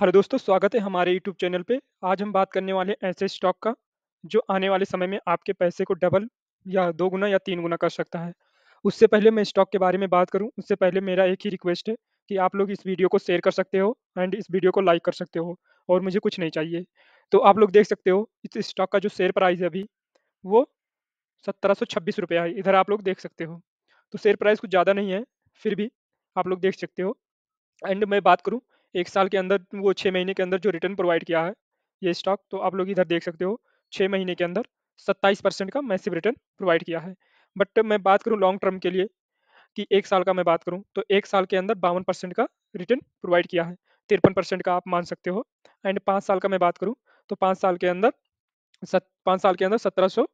हर दोस्तों स्वागत है हमारे यूट्यूब चैनल पे आज हम बात करने वाले ऐसे स्टॉक का जो आने वाले समय में आपके पैसे को डबल या दो गुना या तीन गुना कर सकता है उससे पहले मैं स्टॉक के बारे में बात करूं उससे पहले मेरा एक ही रिक्वेस्ट है कि आप लोग इस वीडियो को शेयर कर सकते हो एंड इस वीडियो को लाइक कर सकते हो और मुझे कुछ नहीं चाहिए तो आप लोग देख सकते हो इस स्टॉक का जो शेयर प्राइस है अभी वो सत्रह रुपया है इधर आप लोग देख सकते हो तो शेयर प्राइस कुछ ज़्यादा नहीं है फिर भी आप लोग देख सकते हो एंड मैं बात करूँ एक साल के अंदर वो छः महीने के अंदर जो रिटर्न प्रोवाइड किया है ये स्टॉक तो आप लोग इधर देख सकते हो छः महीने के अंदर सत्ताईस परसेंट का मैसिव रिटर्न प्रोवाइड किया है बट मैं बात करूँ लॉन्ग टर्म के लिए कि एक साल का मैं बात करूँ तो एक साल के अंदर बावन परसेंट का रिटर्न प्रोवाइड किया है तिरपन परसेंट का आप मान सकते हो एंड पाँच साल का मैं बात करूँ तो पाँच साल के अंदर सत पाँच साल के अंदर सत्रह सौ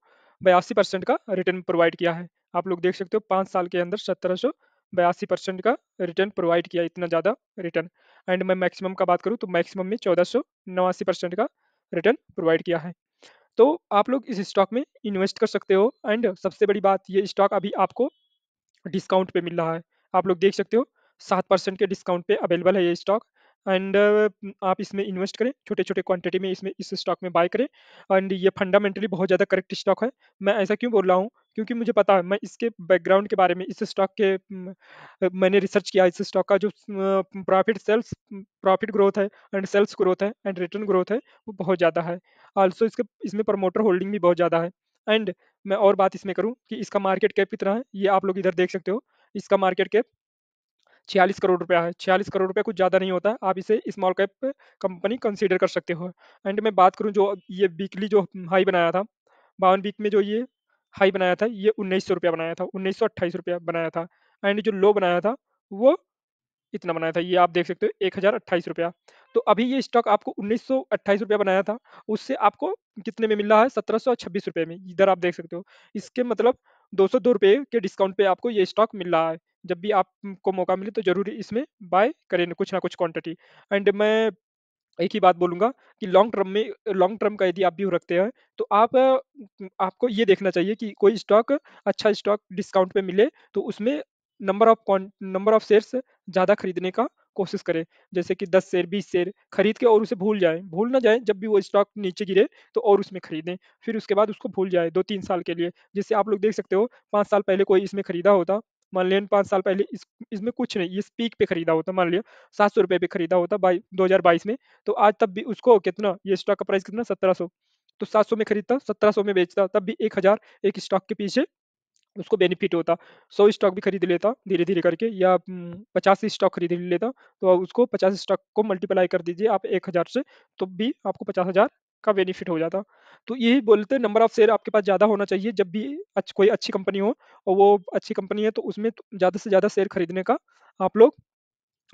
बयासी परसेंट का रिटर्न प्रोवाइड किया है आप लोग देख सकते हो पाँच साल के अंदर सत्रह सौ बयासी परसेंट का रिटर्न प्रोवाइड किया इतना ज़्यादा रिटर्न एंड मैं मैक्सिमम का बात करूँ तो मैक्सिमम में चौदह सौ नवासी परसेंट का रिटर्न प्रोवाइड किया है तो आप लोग इस स्टॉक में इन्वेस्ट कर सकते हो एंड सबसे बड़ी बात ये स्टॉक अभी आपको डिस्काउंट पे मिल रहा है आप लोग देख सकते हो सात परसेंट के डिस्काउंट पे अवेलेबल है ये स्टॉक एंड आप इसमें इन्वेस्ट करें छोटे छोटे क्वांटिटी में इसमें इस स्टॉक में बाय करें एंड ये फंडामेंटली बहुत ज़्यादा करेक्ट स्टॉक है मैं ऐसा क्यों बोल रहा हूँ क्योंकि मुझे पता है मैं इसके बैकग्राउंड के बारे में इस स्टॉक के मैंने रिसर्च किया इस स्टॉक का जो प्रॉफिट सेल्स प्रॉफिट ग्रोथ है एंड सेल्स ग्रोथ है एंड रिटर्न ग्रोथ है वो बहुत ज़्यादा है आल्सो इसके इसमें प्रमोटर होल्डिंग भी बहुत ज़्यादा है एंड मैं और बात इसमें करूँ कि इसका मार्केट कैप कितना है ये आप लोग इधर देख सकते हो इसका मार्केट कैप छियालीस करोड़ रुपया है छियालीस करोड़ रुपया कुछ ज़्यादा नहीं होता है आप इसे स्मॉल कैप कंपनी कंसीडर कर सकते हो एंड मैं बात करूँ जो ये वीकली जो हाई बनाया था बावन वीक में जो ये हाई बनाया था ये उन्नीस सौ रुपया बनाया था उन्नीस सौ अट्ठाईस रुपया बनाया था एंड जो लो बनाया था वो इतना बनाया था ये आप देख सकते हो एक हजार अट्ठाईस रुपया तो अभी ये स्टॉक आपको उन्नीस सौ अट्ठाईस रुपया बनाया था उससे आपको कितने में मिल रहा है सत्रह सौ छब्बीस रुपये में इधर आप देख सकते हो इसके मतलब दो सौ दो रुपये के डिस्काउंट पे आपको ये स्टॉक मिल रहा है जब भी आपको मौका मिले तो जरूरी इसमें बाय करें कुछ ना कुछ क्वान्टिटी एंड मैं एक ही बात बोलूंगा कि लॉन्ग टर्म में लॉन्ग टर्म का यदि आप व्यू रखते हैं तो आप आपको ये देखना चाहिए कि कोई स्टॉक अच्छा स्टॉक डिस्काउंट पे मिले तो उसमें number of number of shares ज़्यादा खरीदने का कोशिश करें जैसे कि 10 शेयर 20 शेयर खरीद के और उसे भूल जाएं भूल ना जाएं जब भी वो स्टॉक नीचे गिरे तो और उसमें खरीदें फिर उसके बाद उसको भूल जाए दो तीन साल के लिए जिससे आप लोग देख सकते हो पाँच साल पहले कोई इसमें खरीदा होता मान लिया पाँच साल पहले इस इसमें कुछ नहीं ये पीक पे खरीदा होता मान लिया सात सौ रुपये पे खरीदा होता बाई दो हजार बाईस में तो आज तब भी उसको कितना ये स्टॉक का प्राइस कितना सत्रह सौ तो सात सौ में खरीदता सत्रह सौ में बेचता तब भी एक हजार एक स्टॉक के पीछे उसको बेनिफिट होता सौ स्टॉक भी खरीद लेता धीरे धीरे करके या पचास स्टॉक खरीद लेता तो उसको पचास स्टॉक को मल्टीप्लाई कर दीजिए आप एक हज़ार से तो भी आपको पचास हज़ार का बेनिफिट हो जाता तो यही बोलते नंबर ऑफ शेयर आपके पास ज़्यादा होना चाहिए जब भी अच्छ, कोई अच्छी कंपनी हो और वो अच्छी कंपनी है तो उसमें तो ज़्यादा से ज़्यादा शेयर खरीदने का आप लोग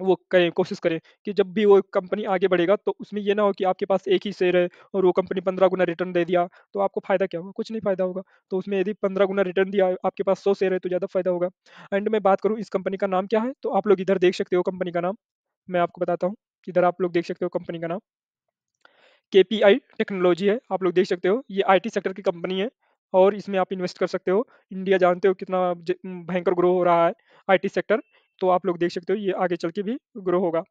वो करें कोशिश करें कि जब भी वो कंपनी आगे बढ़ेगा तो उसमें ये ना हो कि आपके पास एक ही शेयर है और वो कंपनी पंद्रह गुना रिटर्न दे दिया तो आपको फायदा क्या होगा कुछ नहीं फायदा होगा तो उसमें यदि पंद्रह गुना रिटर्न दिया आपके पास सौ शेयर है तो ज़्यादा फायदा होगा एंड मैं बात करूँ इस कंपनी का नाम क्या है तो आप लोग इधर देख सकते हो कंपनी का नाम मैं आपको बताता हूँ इधर आप लोग देख सकते हो कंपनी का नाम के टेक्नोलॉजी है आप लोग देख सकते हो ये आईटी सेक्टर की कंपनी है और इसमें आप इन्वेस्ट कर सकते हो इंडिया जानते हो कितना भयंकर ग्रो हो रहा है आईटी सेक्टर तो आप लोग देख सकते हो ये आगे चल के भी ग्रो होगा